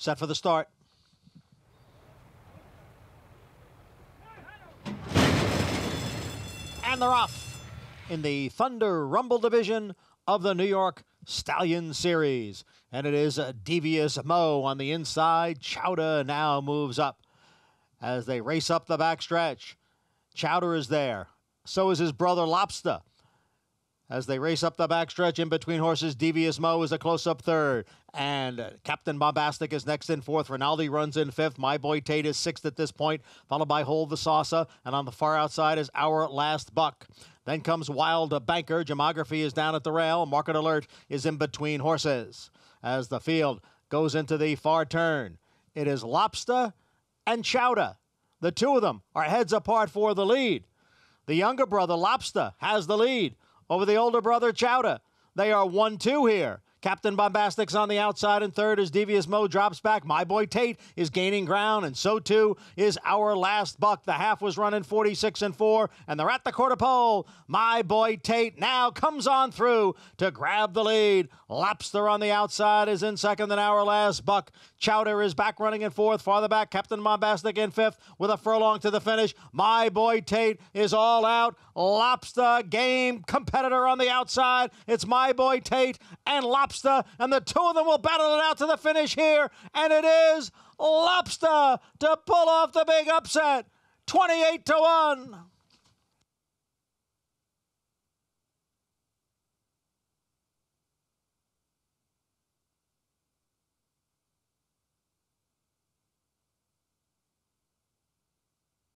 Set for the start. And they're off in the Thunder Rumble division of the New York Stallion Series. And it is a devious Mo on the inside. Chowder now moves up as they race up the backstretch. Chowder is there. So is his brother Lobster. As they race up the backstretch in between horses, Devious Mo is a close up third. And Captain Bombastic is next in fourth. Rinaldi runs in fifth. My Boy Tate is sixth at this point, followed by Hold the Salsa, And on the far outside is Our Last Buck. Then comes Wild Banker. Gemography is down at the rail. Market Alert is in between horses. As the field goes into the far turn, it is Lobster and Chowder. The two of them are heads apart for the lead. The younger brother, Lobster, has the lead over the older brother Chowda. They are 1 2 here. Captain Bombastic's on the outside in third as Devious Mo drops back. My boy Tate is gaining ground, and so too is our last buck. The half was running 46 and 4, and they're at the quarter pole. My boy Tate now comes on through to grab the lead. Lobster on the outside is in second, and our last buck. Chowder is back running in fourth. Farther back, Captain Bombastic in fifth with a furlong to the finish. My boy Tate is all out. Lobster game competitor on the outside. It's my boy Tate and Lobster. Lobster, and the two of them will battle it out to the finish here. And it is Lobster to pull off the big upset, 28 to 1.